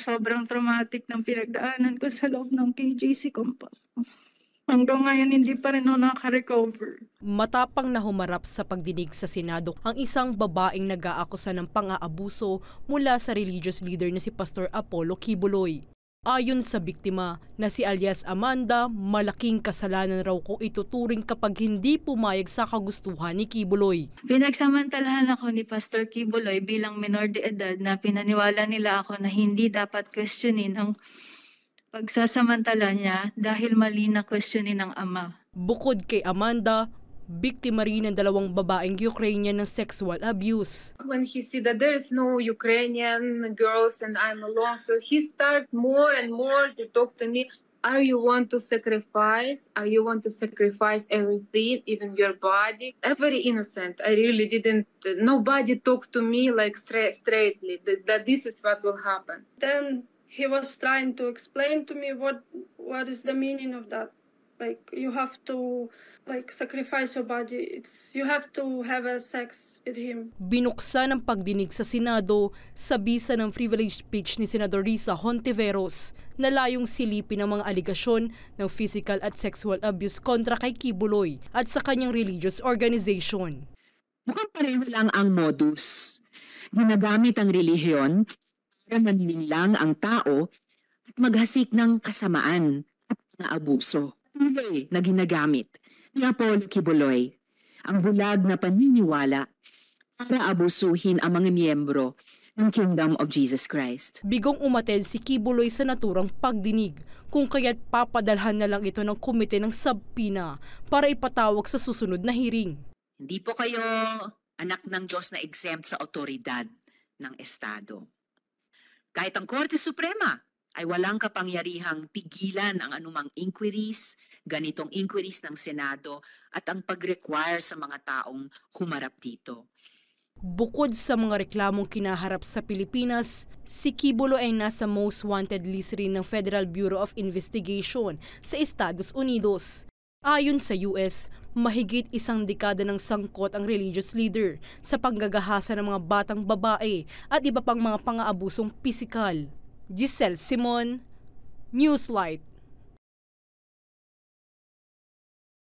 Sobrang traumatic ng pinagdaanan ko sa loob ng KJC compound. Hanggang ngayon hindi pa rin ako nakarecover. Matapang na humarap sa pagdinig sa Senado ang isang babaeng nag-aakusa ng pang-aabuso mula sa religious leader na si Pastor Apollo Kibuloy. Ayon sa biktima na si alias Amanda, malaking kasalanan raw ko ituturing kapag hindi pumayag sa kagustuhan ni Kibuloy. Pinagsamantalahan ako ni Pastor Kibuloy bilang minor de edad na pinaniwala nila ako na hindi dapat questionin ang pagsasamantala niya dahil mali na questionin ang ama. Bukod kay Amanda, Biktima rin ang dalawang babaeng Ukrainian ng sexual abuse. When he see that there is no Ukrainian girls and I'm alone, so he start more and more to talk to me. Are you want to sacrifice? Are you want to sacrifice everything, even your body? I'm very innocent. I really didn't. Nobody talked to me like straight, straightly that, that this is what will happen. Then he was trying to explain to me what what is the meaning of that like you have to like sacrifice your body it's you have to have a sex with him binuksan ng pagdinig sa Senado sa bisa ng privilege speech ni Senador Risa Hontiveros na layong silipin ang mga aligasyon ng physical at sexual abuse kontra kay Kibuloy at sa kanyang religious organization mukhang pareho lang ang modus ginagamit ang relihiyon para manlinlang ang tao at maghasik ng kasamaan at mga abuso tuloy na ginagamit ni Apollo Kibuloy ang bulag na paniniwala para abusuhin ang mga miyembro ng Kingdom of Jesus Christ. Bigong umaten si Kibuloy sa naturang pagdinig kung kaya't papadalhan na lang ito ng komite ng Sabpina para ipatawag sa susunod na hearing. Hindi po kayo anak ng Diyos na exempt sa otoridad ng Estado. Kahit ang Korte Suprema ay walang kapangyarihang pigilan ang anumang inquiries, ganitong inquiries ng Senado at ang pag-require sa mga taong humarap dito. Bukod sa mga reklamong kinaharap sa Pilipinas, si Kibolo ay nasa most wanted list rin ng Federal Bureau of Investigation sa Estados Unidos. Ayon sa US, mahigit isang dekada ng sangkot ang religious leader sa panggagahasa ng mga batang babae at iba pang mga pangaabusong pisikal. Giselle Simon, Newslight.